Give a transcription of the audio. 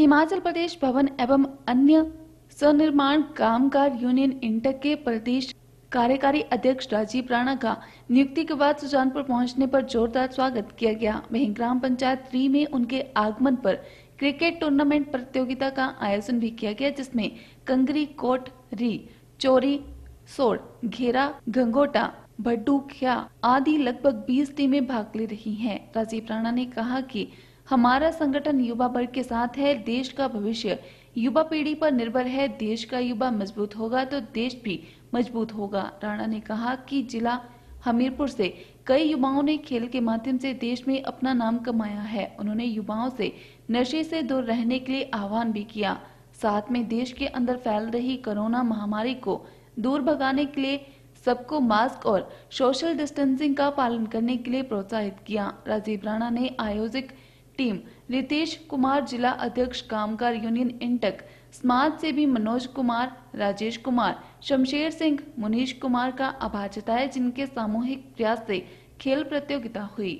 हिमाचल प्रदेश भवन एवं अन्य सनिर्माण कामगार यूनियन इंटक के प्रदेश कार्यकारी अध्यक्ष राजीव राणा का नियुक्ति के बाद सुजानपुर पहुंचने पर जोरदार स्वागत किया गया वही ग्राम पंचायत थ्री में उनके आगमन पर क्रिकेट टूर्नामेंट प्रतियोगिता का आयोजन भी किया गया जिसमें कंगरी कोट री चोरी सोड़ घेरा गंगोटा भड्डू आदि लगभग 20 टीमें भाग ले रही हैं। राजीव राणा ने कहा कि हमारा संगठन युवा वर्ग के साथ है देश का भविष्य युवा पीढ़ी पर निर्भर है देश का युवा मजबूत होगा तो देश भी मजबूत होगा राणा ने कहा कि जिला हमीरपुर से कई युवाओं ने खेल के माध्यम से देश में अपना नाम कमाया है उन्होंने युवाओं से नशे से दूर रहने के लिए आह्वान भी किया साथ में देश के अंदर फैल रही कोरोना महामारी को दूर भगाने के लिए सबको मास्क और सोशल डिस्टेंसिंग का पालन करने के लिए प्रोत्साहित किया राजीव राणा ने आयोजित टीम रितेश कुमार जिला अध्यक्ष कामगार यूनियन इंटक समाज से भी मनोज कुमार राजेश कुमार शमशेर सिंह मुनीश कुमार का आभार जताया जिनके सामूहिक प्रयास से खेल प्रतियोगिता हुई